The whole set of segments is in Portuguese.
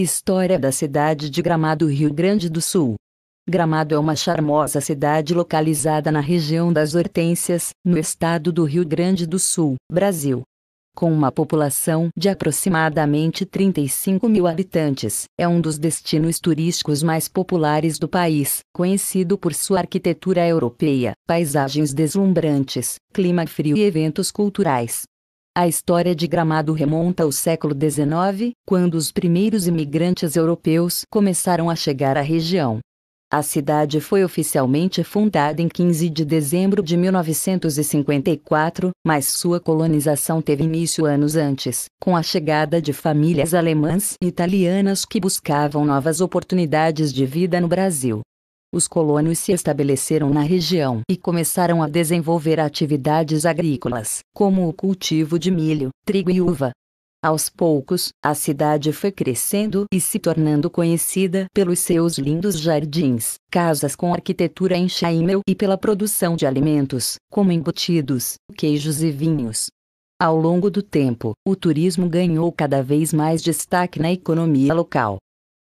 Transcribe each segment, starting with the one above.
História da cidade de Gramado, Rio Grande do Sul. Gramado é uma charmosa cidade localizada na região das Hortênsias, no estado do Rio Grande do Sul, Brasil. Com uma população de aproximadamente 35 mil habitantes, é um dos destinos turísticos mais populares do país, conhecido por sua arquitetura europeia, paisagens deslumbrantes, clima frio e eventos culturais. A história de Gramado remonta ao século XIX, quando os primeiros imigrantes europeus começaram a chegar à região. A cidade foi oficialmente fundada em 15 de dezembro de 1954, mas sua colonização teve início anos antes, com a chegada de famílias alemãs e italianas que buscavam novas oportunidades de vida no Brasil os colonos se estabeleceram na região e começaram a desenvolver atividades agrícolas, como o cultivo de milho, trigo e uva. Aos poucos, a cidade foi crescendo e se tornando conhecida pelos seus lindos jardins, casas com arquitetura em e pela produção de alimentos, como embutidos, queijos e vinhos. Ao longo do tempo, o turismo ganhou cada vez mais destaque na economia local,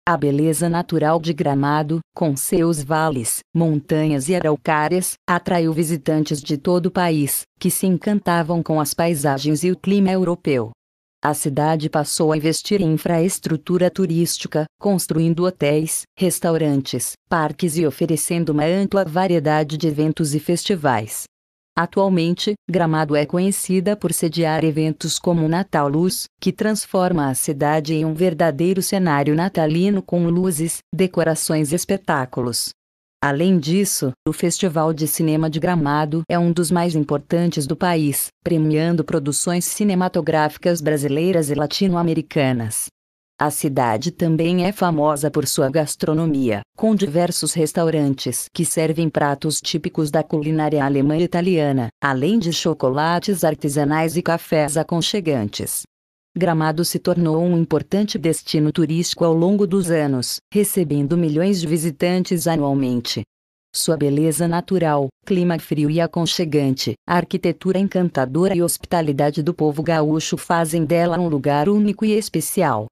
a beleza natural de Gramado, com seus vales, montanhas e araucárias, atraiu visitantes de todo o país, que se encantavam com as paisagens e o clima europeu. A cidade passou a investir em infraestrutura turística, construindo hotéis, restaurantes, parques e oferecendo uma ampla variedade de eventos e festivais. Atualmente, Gramado é conhecida por sediar eventos como Natal Luz, que transforma a cidade em um verdadeiro cenário natalino com luzes, decorações e espetáculos. Além disso, o Festival de Cinema de Gramado é um dos mais importantes do país, premiando produções cinematográficas brasileiras e latino-americanas. A cidade também é famosa por sua gastronomia, com diversos restaurantes que servem pratos típicos da culinária alemã e italiana, além de chocolates artesanais e cafés aconchegantes. Gramado se tornou um importante destino turístico ao longo dos anos, recebendo milhões de visitantes anualmente. Sua beleza natural, clima frio e aconchegante, a arquitetura encantadora e hospitalidade do povo gaúcho fazem dela um lugar único e especial.